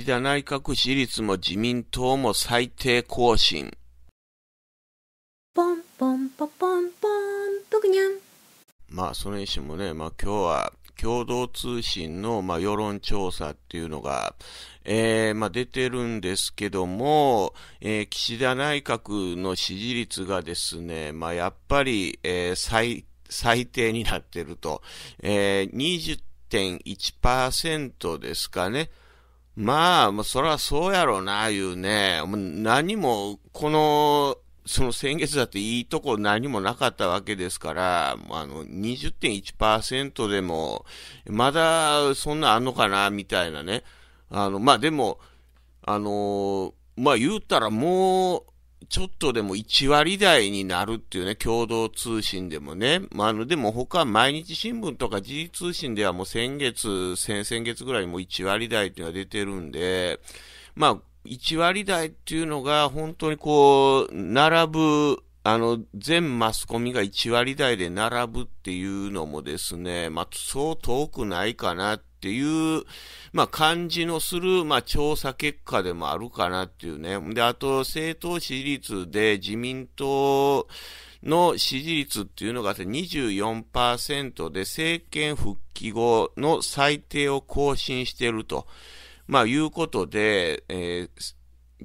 岸田内閣支持率も自民党も最低更新。ポンポンポポンポン、まあ、それにしてもね、まあ今日は共同通信の、まあ、世論調査っていうのが、えー、まあ、出てるんですけども、えー、岸田内閣の支持率がですね、まあ、やっぱり、えー、最、最低になってると、えー、20.1%ですかね。まあ、まあ、そはそうやろうな、いうね。もう何も、この、その先月だっていいとこ何もなかったわけですから、あの、20.1%でも、まだそんなあんのかな、みたいなね。あの、まあでも、あのまあ言うたらもう、ちょっとでも1割台になるっていうね、共同通信でもね。まあ、の、でも他、毎日新聞とか時事通信ではもう先月、先々月ぐらいにもう1割台っていうのは出てるんで、まあ、1割台っていうのが本当にこう、並ぶ、あの、全マスコミが1割台で並ぶっていうのもですね、まあ、そう遠くないかなってっていう、まあ、感じのする、まあ、調査結果でもあるかなっていうね。で、あと、政党支持率で自民党の支持率っていうのが24%で、政権復帰後の最低を更新していると、まあ、いうことで、えー、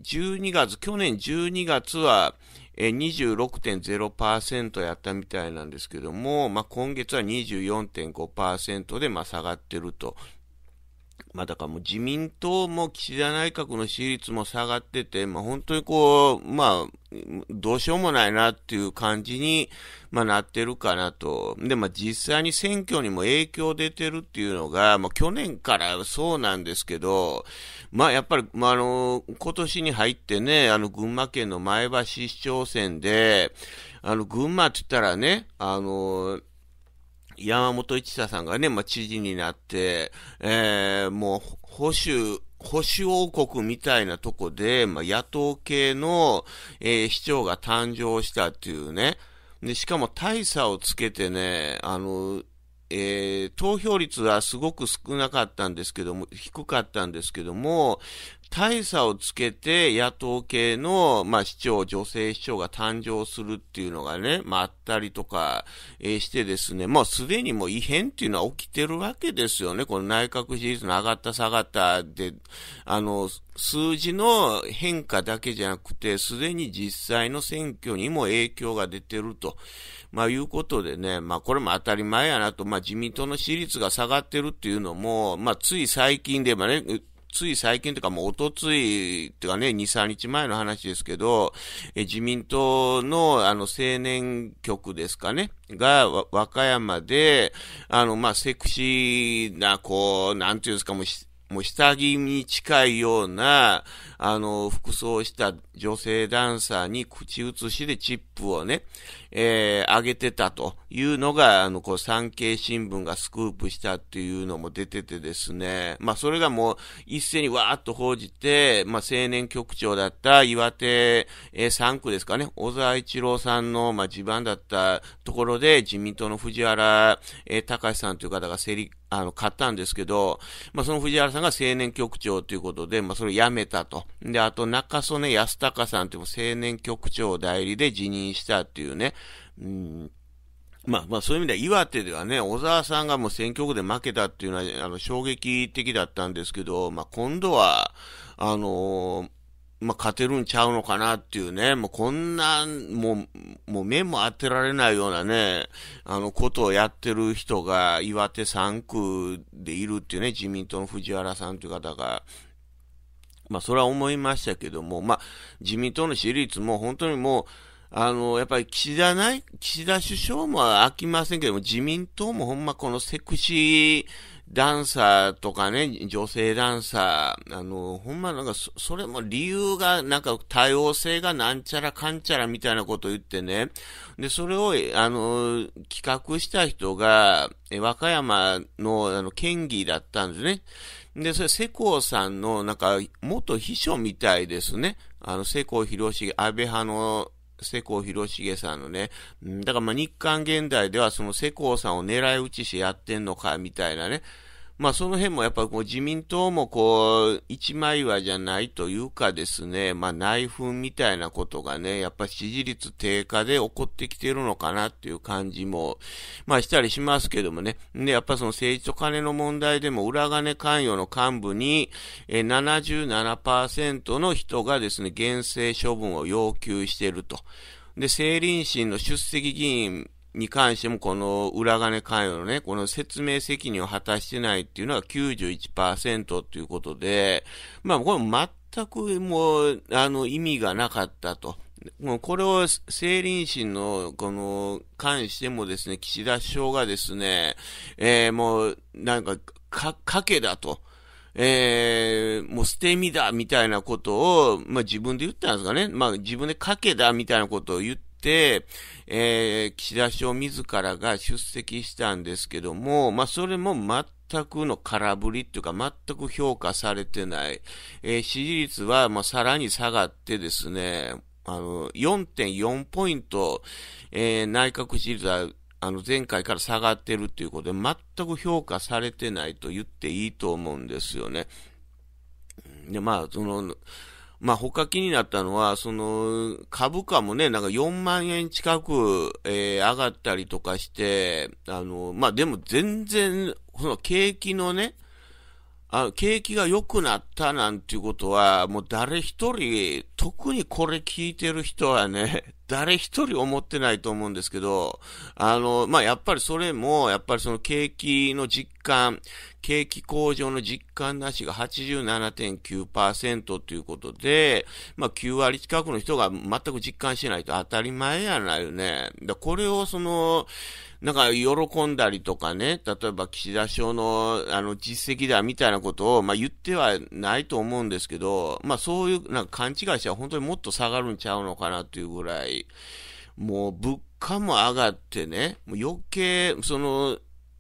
12月、去年12月は、え26.0%やったみたいなんですけども、まあ、今月は24.5%で、まあ、下がってるとまあ、だからもう自民党も岸田内閣の支持率も下がってて、まあ、本当にこう、まあ、どうしようもないなっていう感じに、まあ、なってるかなと。で、まあ、実際に選挙にも影響出てるっていうのが、まあ、去年からそうなんですけど、まあ、やっぱり、まあ、あの、今年に入ってね、あの、群馬県の前橋市長選で、あの、群馬って言ったらね、あの、山本一太さんがね、まあ、知事になって、えー、もう、保守、保守王国みたいなとこで、まあ、野党系の、えー、市長が誕生したっていうね。で、しかも大差をつけてね、あの、えー、投票率はすごく少なかったんですけども、低かったんですけども、大差をつけて野党系の、まあ、市長、女性市長が誕生するっていうのがね、まあ、あったりとか、してですね、もうすでにもう異変っていうのは起きてるわけですよね。この内閣支持率の上がった下がったで、あの、数字の変化だけじゃなくて、すでに実際の選挙にも影響が出てると、まあ、いうことでね、まあ、これも当たり前やなと、まあ、自民党の支持率が下がってるっていうのも、まあ、つい最近でもね、つい最近というかもうおとついというかね、2、3日前の話ですけど、え自民党のあの青年局ですかね、が和歌山で、あの、まあ、セクシーな、こう、なんていうんですか、もうもう下着に近いような、あの、服装した女性ダンサーに口移しでチップをね、えー、上げてたというのが、あの、こう、産経新聞がスクープしたっていうのも出ててですね、まあ、それがもう一斉にわーっと報じて、まあ、青年局長だった岩手、えー、3区ですかね、小沢一郎さんの、まあ、地盤だったところで、自民党の藤原、えー、隆さんという方が競り、あの、買ったんですけど、まあ、その藤原さんが青年局長ということで、まあ、それを辞めたと。で、あと中曽根康隆さんという青年局長代理で辞任したっていうね、うんまあまあそういう意味では岩手ではね、小沢さんがもう選挙区で負けたっていうのはあの衝撃的だったんですけど、まあ今度は、あのー、まあ勝てるんちゃうのかなっていうね、もうこんな、もう、もう目も当てられないようなね、あのことをやってる人が岩手3区でいるっていうね、自民党の藤原さんという方が、まあ、それは思いましたけども、まあ、自民党の支持率も本当にもう、あの、やっぱり岸田ない、岸田首相も飽きませんけども、自民党もほんまこのセクシーダンサーとかね、女性ダンサー、あの、ほんまなんかそ、それも理由が、なんか多様性がなんちゃらかんちゃらみたいなこと言ってね、で、それを、あの、企画した人が、和歌山の、あの、県議だったんですね。で、それ、世耕さんの、なんか、元秘書みたいですね。あの、世耕広重、安倍派の世耕弘重さんのね、だからまあ日韓現代ではその世耕さんを狙い撃ちしてやってんのかみたいなね、まあ、その辺もやっぱこう自民党もこう一枚岩じゃないというかですね、まあ、内紛みたいなことがね、やっぱ支持率低下で起こってきてるのかなっていう感じも、まあ、したりしますけどもね。で、やっぱその政治と金の問題でも裏金関与の幹部に、え77%の人がですね、厳正処分を要求していると。で、政倫審の出席議員に関しても、この裏金関与のね、この説明責任を果たしてないっていうのは91%ということで、まあ、これ全くもう、あの、意味がなかったと。もうこれを政倫審の、この、関してもですね、岸田首相がですね、えー、もう、なんか、か、賭けだと。えー、もう捨て身だみたいなことを、まあ、自分で言ったんですかね。まあ、自分で賭けだみたいなことを言っ、えー、岸田首相自らが出席したんですけども、まあ、それも全くの空振りっていうか、全く評価されてない。えー、支持率は、まさらに下がってですね、あの、4.4ポイント、えー、内閣支持率は、あの、前回から下がってるっていうことで、全く評価されてないと言っていいと思うんですよね。で、まあ、その、まあ、他気になったのは、その、株価もね、なんか4万円近く、えー、上がったりとかして、あの、まあ、でも全然、その景気のね、あ景気が良くなったなんていうことは、もう誰一人、特にこれ聞いてる人はね、誰一人思ってないと思うんですけど、あの、まあ、やっぱりそれも、やっぱりその景気の実感、景気向上の実感なしが87.9%ということで、まあ、9割近くの人が全く実感しないと当たり前やないよね。だこれをその、なんか喜んだりとかね、例えば岸田首相のあの実績だみたいなことを、まあ、言ってはないと思うんですけど、まあ、そういうなんか勘違いしたら本当にもっと下がるんちゃうのかなというぐらい、い、もう物価も上がってね、もう余計、その、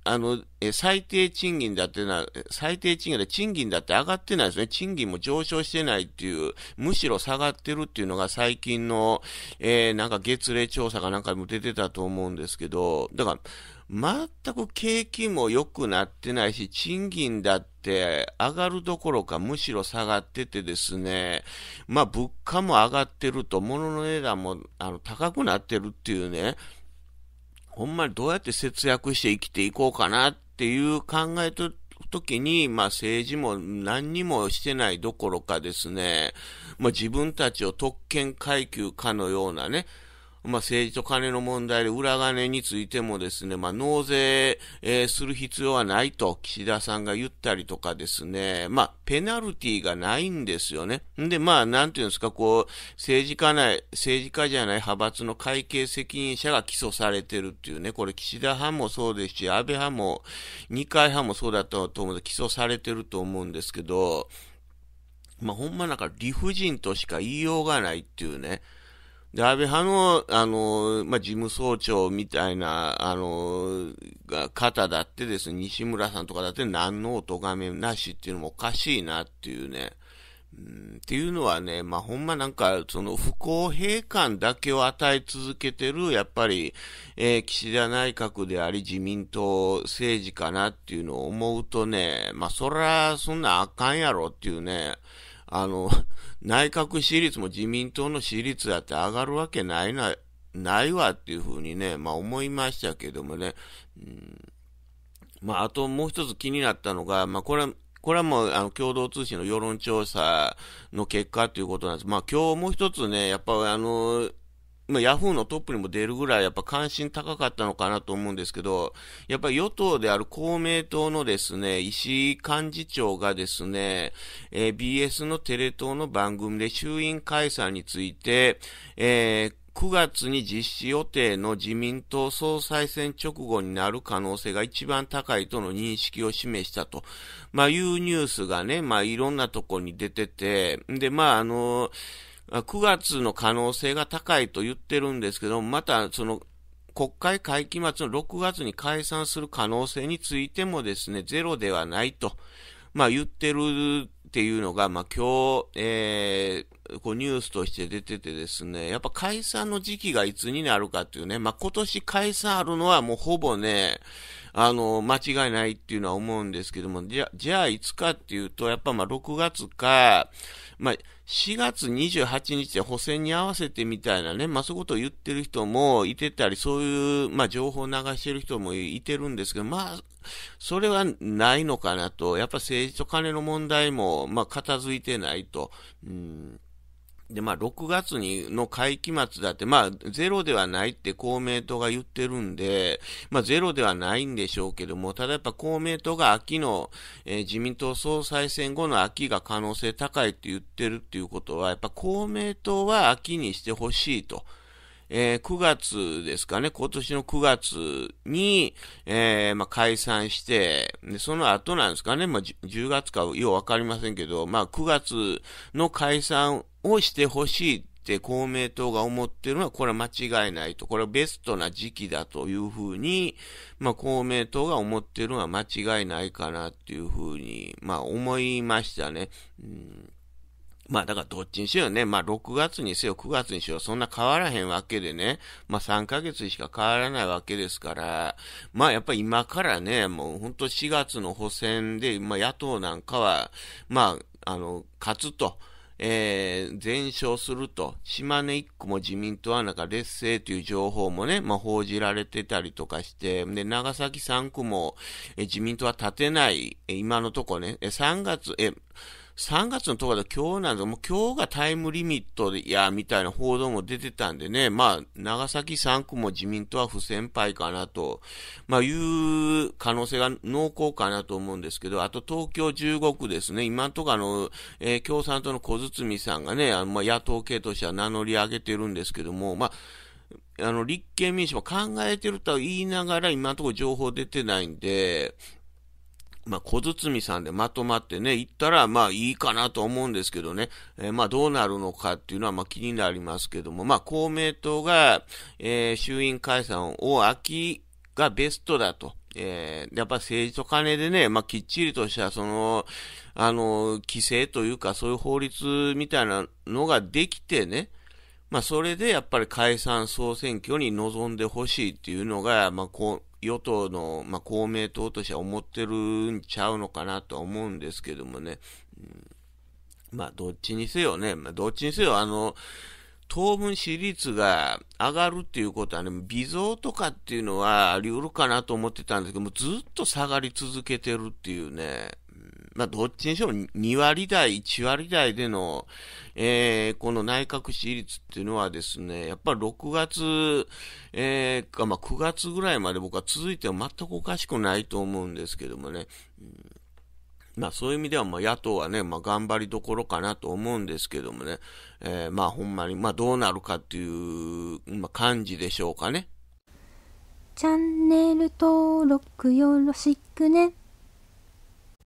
あの、え、最低賃金だってな、最低賃金で賃金だって上がってないですね。賃金も上昇してないっていう、むしろ下がってるっていうのが最近の、えー、なんか月例調査かなんかも出てたと思うんですけど、だから、全く景気も良くなってないし、賃金だって上がるどころかむしろ下がっててですね、まあ物価も上がってると、物の値段もあの高くなってるっていうね、ほんまにどうやって節約して生きていこうかなっていう考えと、時に、まあ政治も何にもしてないどころかですね、まあ自分たちを特権階級かのようなね、まあ、政治と金の問題で裏金についてもですね、まあ、納税、えー、する必要はないと岸田さんが言ったりとかですね、まあ、ペナルティがないんですよね。んで、まあ、なんていうんですか、こう、政治家内、政治家じゃない派閥の会計責任者が起訴されてるっていうね、これ岸田派もそうですし、安倍派も、二階派もそうだったと思うので、起訴されてると思うんですけど、まあ、ほんまなんか理不尽としか言いようがないっていうね、で、安倍派の、あの、まあ、事務総長みたいな、あの、方だってですね、西村さんとかだって何のお咎めなしっていうのもおかしいなっていうね。うん、っていうのはね、まあ、ほんまなんか、その不公平感だけを与え続けてる、やっぱり、えー、岸田内閣であり自民党政治かなっていうのを思うとね、まあ、そら、そんなあかんやろっていうね、あの、内閣支持率も自民党の支持率だって上がるわけないな、ないわっていうふうにね、まあ思いましたけどもね。うんまあ、あともう一つ気になったのが、まあ、これ、これはもう、あの、共同通信の世論調査の結果ということなんです。まあ、今日もう一つね、やっぱ、あの、まあ、ヤフーのトップにも出るぐらい、やっぱ関心高かったのかなと思うんですけど、やっぱり与党である公明党のですね、石井幹事長がですね、えー、BS のテレ東の番組で衆院解散について、えー9月に実施予定の自民党総裁選直後になる可能性が一番高いとの認識を示したと、まあ、いうニュースがね、まあ、いろんなとこに出てて、で、まあ、あのー9月の可能性が高いと言ってるんですけど、またその国会会期末の6月に解散する可能性についてもですね、ゼロではないと、まあ、言ってるっていうのが、まあ、今日、えー、こうニュースとして出ててですね、やっぱ解散の時期がいつになるかっていうね、まあ、今年解散あるのはもうほぼね、あの、間違いないっていうのは思うんですけども、じゃ、じゃあいつかっていうと、やっぱまあ6月か、まあ、4月28日で補選に合わせてみたいなね、まあ、そういうことを言ってる人もいてたり、そういう、まあ、情報を流してる人もいてるんですけど、まあ、それはないのかなと、やっぱ政治と金の問題も、まあ、片付いてないと。うんで、まあ、6月にの会期末だって、まあ、ゼロではないって公明党が言ってるんで、まあ、ゼロではないんでしょうけども、ただやっぱ公明党が秋の、えー、自民党総裁選後の秋が可能性高いって言ってるっていうことは、やっぱ公明党は秋にしてほしいと。えー、9月ですかね、今年の9月に、えー、まあ、解散して、で、その後なんですかね、まあ、10月かようわかりませんけど、まあ、9月の解散をしてほしいって公明党が思ってるのは、これは間違いないと。これはベストな時期だというふうに、まあ公明党が思ってるのは間違いないかなっていうふうに、まあ思いましたね。うんまあだからどっちにしろね、まあ6月にせよ9月にしよう、そんな変わらへんわけでね、まあ3ヶ月しか変わらないわけですから、まあやっぱり今からね、もうほんと4月の補選で、まあ野党なんかは、まああの、勝つと。えー、全勝すると、島根一区も自民党はなんか劣勢という情報もね、まあ、報じられてたりとかして、で、長崎3区も、えー、自民党は立てない、えー、今のとこね、3月、えー3月の10日で今日なんですもう今日がタイムリミットで、や、みたいな報道も出てたんでね、まあ、長崎3区も自民党は不先輩かなと、まあ、いう可能性が濃厚かなと思うんですけど、あと東京15区ですね、今んとこあの、えー、共産党の小堤さんがね、あまあ、野党系としては名乗り上げてるんですけども、まあ、あの、立憲民主も考えてるとは言いながら、今んとこ情報出てないんで、まあ、小包さんでまとまってね、行ったら、まあいいかなと思うんですけどね、えー、まあどうなるのかっていうのは、まあ気になりますけども、まあ公明党が、えー、衆院解散を秋がベストだと。えー、やっぱ政治と金でね、まあ、きっちりとした、その、あの、規制というか、そういう法律みたいなのができてね、まあ、それでやっぱり解散総選挙に臨んでほしいっていうのが、まあ、こう、与党の、まあ、公明党としては思ってるんちゃうのかなとは思うんですけどもね、うん、まあ、どっちにせよね、まあ、どっちにせよ、あの、当分支持率が上がるっていうことはね、微増とかっていうのはあり得るかなと思ってたんですけども、ずっと下がり続けてるっていうね。まあ、どっちにしろ2割台、1割台での、えー、この内閣支持率っていうのはですね、やっぱり6月、えー、か、まあ、9月ぐらいまで僕は続いても全くおかしくないと思うんですけどもね。うんまあそういう意味では、まあ野党はね、まあ頑張りどころかなと思うんですけどもね、えー、まあほんまに、まあどうなるかっていう、まあ感じでしょうかね。チャンネル登録よろしくね。